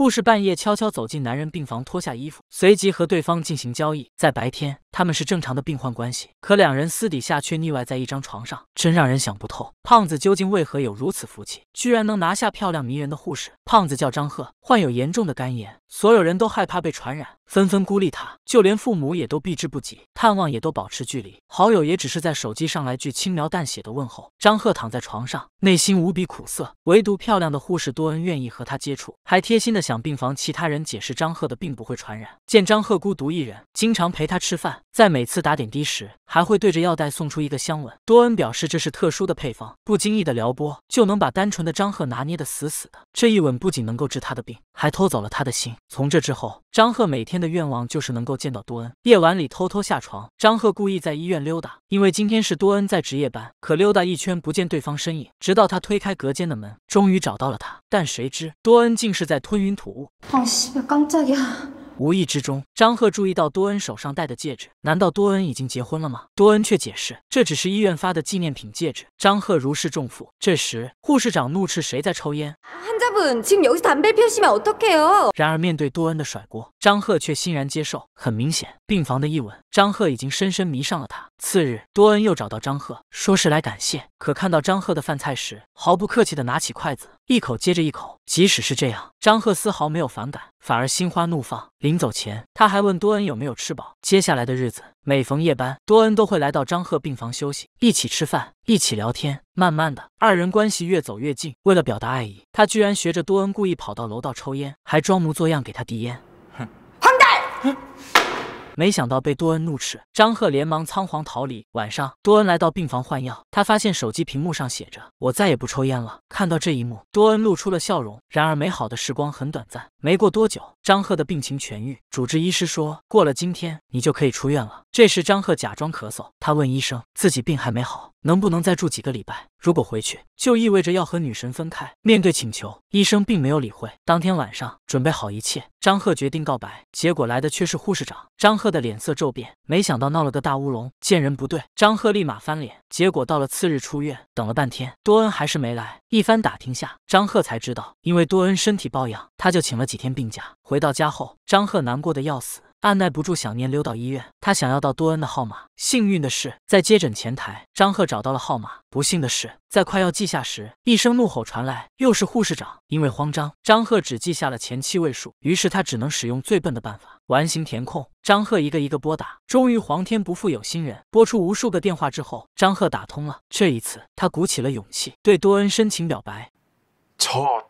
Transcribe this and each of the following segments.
护士半夜悄悄走进男人病房，脱下衣服，随即和对方进行交易。在白天。他们是正常的病患关系，可两人私底下却腻歪在一张床上，真让人想不透。胖子究竟为何有如此福气，居然能拿下漂亮迷人的护士？胖子叫张贺，患有严重的肝炎，所有人都害怕被传染，纷纷孤立他，就连父母也都避之不及，探望也都保持距离，好友也只是在手机上来句轻描淡写的问候。张贺躺在床上，内心无比苦涩，唯独漂亮的护士多恩愿意和他接触，还贴心的向病房其他人解释张贺的病不会传染。见张贺孤独一人，经常陪他吃饭。在每次打点滴时，还会对着药袋送出一个香吻。多恩表示这是特殊的配方，不经意的撩拨就能把单纯的张赫拿捏的死死的。这一吻不仅能够治他的病，还偷走了他的心。从这之后，张赫每天的愿望就是能够见到多恩。夜晚里偷偷下床，张赫故意在医院溜达，因为今天是多恩在值夜班。可溜达一圈不见对方身影，直到他推开隔间的门，终于找到了他。但谁知多恩竟是在吞云吐雾。啊，是被尴尬呀。无意之中，张赫注意到多恩手上戴的戒指。难道多恩已经结婚了吗？多恩却解释，这只是医院发的纪念品戒指。张赫如释重负。这时，护士长怒斥：“谁在抽烟？”然而，面对多恩的甩锅。张赫却欣然接受，很明显，病房的一吻，张赫已经深深迷上了他。次日，多恩又找到张赫，说是来感谢，可看到张赫的饭菜时，毫不客气地拿起筷子，一口接着一口。即使是这样，张赫丝毫没有反感，反而心花怒放。临走前，他还问多恩有没有吃饱。接下来的日子，每逢夜班，多恩都会来到张赫病房休息，一起吃饭，一起聊天。慢慢的，二人关系越走越近。为了表达爱意，他居然学着多恩故意跑到楼道抽烟，还装模作样给他递烟。没想到被多恩怒斥，张赫连忙仓皇逃离。晚上，多恩来到病房换药，他发现手机屏幕上写着“我再也不抽烟了”。看到这一幕，多恩露出了笑容。然而美好的时光很短暂，没过多久，张赫的病情痊愈。主治医师说：“过了今天，你就可以出院了。”这时，张赫假装咳嗽，他问医生：“自己病还没好，能不能再住几个礼拜？如果回去，就意味着要和女神分开。”面对请求，医生并没有理会。当天晚上，准备好一切，张赫决定告白，结果来的却是护士长。张赫。的脸色骤变，没想到闹了个大乌龙。见人不对，张赫立马翻脸。结果到了次日出院，等了半天，多恩还是没来。一番打听下，张赫才知道，因为多恩身体抱恙，他就请了几天病假。回到家后，张赫难过的要死。按耐不住想念，溜到医院。他想要到多恩的号码。幸运的是，在接诊前台，张赫找到了号码。不幸的是，在快要记下时，一声怒吼传来，又是护士长。因为慌张，张赫只记下了前七位数。于是他只能使用最笨的办法——完形填空。张赫一个一个拨打，终于，皇天不负有心人，拨出无数个电话之后，张赫打通了。这一次，他鼓起了勇气，对多恩深情表白。错。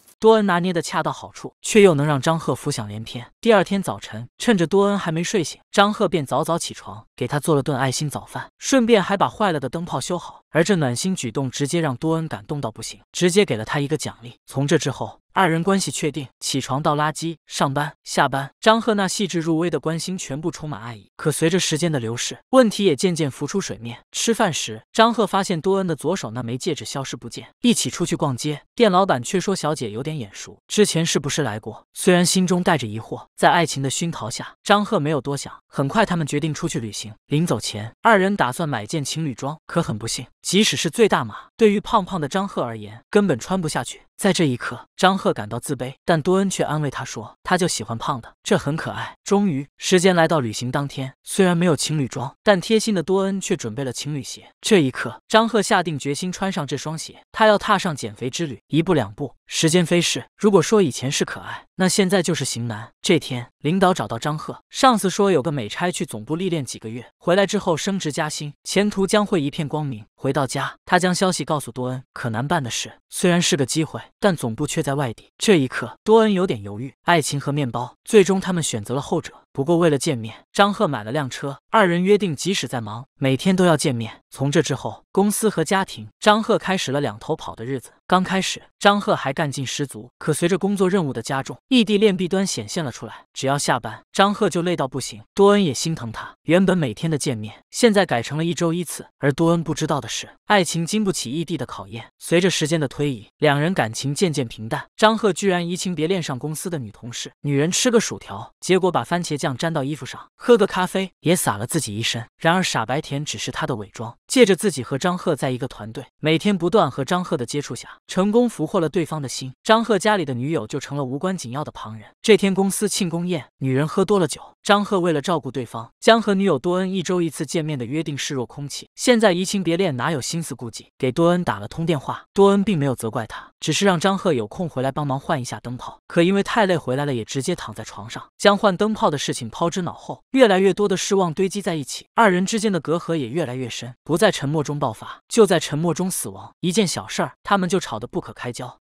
多恩拿捏的恰到好处，却又能让张赫浮想联翩。第二天早晨，趁着多恩还没睡醒，张赫便早早起床，给他做了顿爱心早饭，顺便还把坏了的灯泡修好。而这暖心举动直接让多恩感动到不行，直接给了他一个奖励。从这之后，二人关系确定，起床倒垃圾，上班下班。张赫那细致入微的关心，全部充满爱意。可随着时间的流逝，问题也渐渐浮出水面。吃饭时，张赫发现多恩的左手那枚戒指消失不见。一起出去逛街，店老板却说小姐有点眼熟，之前是不是来过？虽然心中带着疑惑，在爱情的熏陶下，张赫没有多想。很快，他们决定出去旅行。临走前，二人打算买件情侣装，可很不幸，即使是最大码，对于胖胖的张赫而言，根本穿不下去。在这一刻，张赫感到自卑，但多恩却安慰他说：“他就喜欢胖的，这很可爱。”终于，时间来到旅行当天。虽然没有情侣装，但贴心的多恩却准备了情侣鞋。这一刻，张赫下定决心穿上这双鞋，他要踏上减肥之旅，一步两步。时间飞逝，如果说以前是可爱。那现在就是刑难。这天，领导找到张赫，上司说有个美差去总部历练几个月，回来之后升职加薪，前途将会一片光明。回到家，他将消息告诉多恩。可难办的是，虽然是个机会，但总部却在外地。这一刻，多恩有点犹豫，爱情和面包，最终他们选择了后者。不过为了见面，张赫买了辆车，二人约定即使再忙，每天都要见面。从这之后，公司和家庭，张赫开始了两头跑的日子。刚开始，张赫还干劲十足，可随着工作任务的加重，异地恋弊端显现了出来。只要下班，张赫就累到不行。多恩也心疼他，原本每天的见面，现在改成了一周一次。而多恩不知道的是，爱情经不起异地的考验。随着时间的推移，两人感情渐渐平淡。张赫居然移情别恋上公司的女同事。女人吃个薯条，结果把番茄。酱沾到衣服上，喝个咖啡也洒了自己一身。然而傻白甜只是他的伪装，借着自己和张赫在一个团队，每天不断和张赫的接触下，成功俘获了对方的心。张赫家里的女友就成了无关紧要的旁人。这天公司庆功宴，女人喝多了酒，张赫为了照顾对方，将和女友多恩一周一次见面的约定视若空气。现在移情别恋，哪有心思顾忌？给多恩打了通电话，多恩并没有责怪他。只是让张赫有空回来帮忙换一下灯泡，可因为太累回来了，也直接躺在床上，将换灯泡的事情抛之脑后。越来越多的失望堆积在一起，二人之间的隔阂也越来越深，不在沉默中爆发，就在沉默中死亡。一件小事儿，他们就吵得不可开交。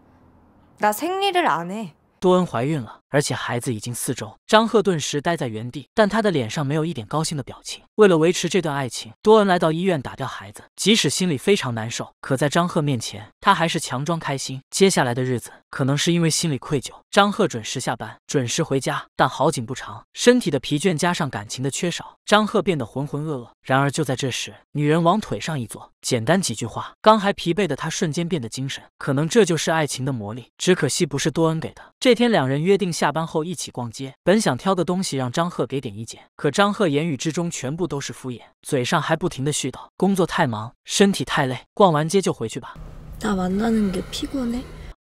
多恩怀孕了。而且孩子已经四周，张赫顿时呆在原地，但他的脸上没有一点高兴的表情。为了维持这段爱情，多恩来到医院打掉孩子，即使心里非常难受，可在张赫面前，他还是强装开心。接下来的日子，可能是因为心里愧疚，张赫准时下班，准时回家。但好景不长，身体的疲倦加上感情的缺少，张赫变得浑浑噩噩。然而就在这时，女人往腿上一坐，简单几句话，刚还疲惫的他瞬间变得精神。可能这就是爱情的魔力，只可惜不是多恩给的。这天两人约定下。下班后一起逛街，本想挑个东西让张赫给点意见，可张赫言语之中全部都是敷衍，嘴上还不停的絮叨：工作太忙，身体太累，逛完街就回去吧。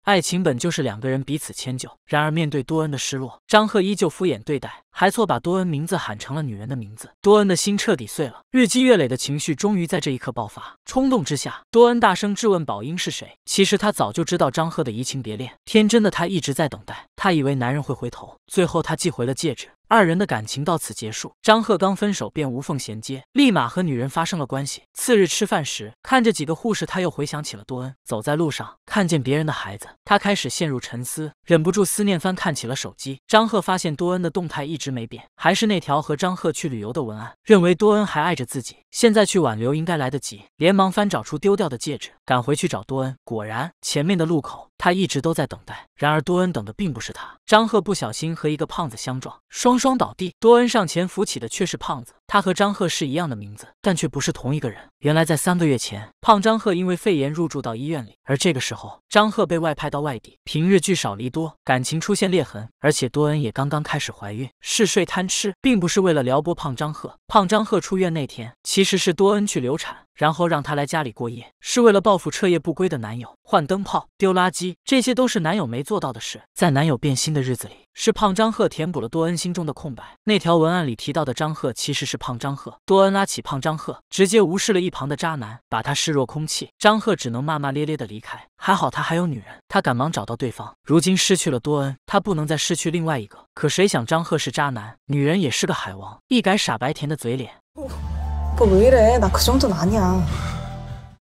爱情本就是两个人彼此迁就，然而面对多恩的失落，张赫依旧敷衍对待，还错把多恩名字喊成了女人的名字。多恩的心彻底碎了，日积月累的情绪终于在这一刻爆发。冲动之下，多恩大声质问宝英是谁。其实他早就知道张赫的移情别恋，天真的他一直在等待，他以为男人会回头。最后他寄回了戒指。二人的感情到此结束。张赫刚分手便无缝衔接，立马和女人发生了关系。次日吃饭时，看着几个护士，他又回想起了多恩。走在路上，看见别人的孩子，他开始陷入沉思，忍不住思念，翻看起了手机。张赫发现多恩的动态一直没变，还是那条和张赫去旅游的文案，认为多恩还爱着自己，现在去挽留应该来得及，连忙翻找出丢掉的戒指，赶回去找多恩。果然，前面的路口。他一直都在等待，然而多恩等的并不是他。张赫不小心和一个胖子相撞，双双倒地。多恩上前扶起的却是胖子。他和张赫是一样的名字，但却不是同一个人。原来在三个月前，胖张赫因为肺炎入住到医院里，而这个时候张赫被外派到外地，平日聚少离多，感情出现裂痕。而且多恩也刚刚开始怀孕，嗜睡贪吃，并不是为了撩拨胖张赫。胖张赫出院那天，其实是多恩去流产，然后让他来家里过夜，是为了报复彻夜不归的男友。换灯泡、丢垃圾，这些都是男友没做到的事。在男友变心的日子里，是胖张赫填补了多恩心中的空白。那条文案里提到的张赫，其实是。胖张赫多恩拉起胖张赫，直接无视了一旁的渣男，把他视若空气。张赫只能骂骂咧咧的离开。还好他还有女人，他赶忙找到对方。如今失去了多恩，他不能再失去另外一个。可谁想张赫是渣男，女人也是个海王，一改傻白甜的嘴脸。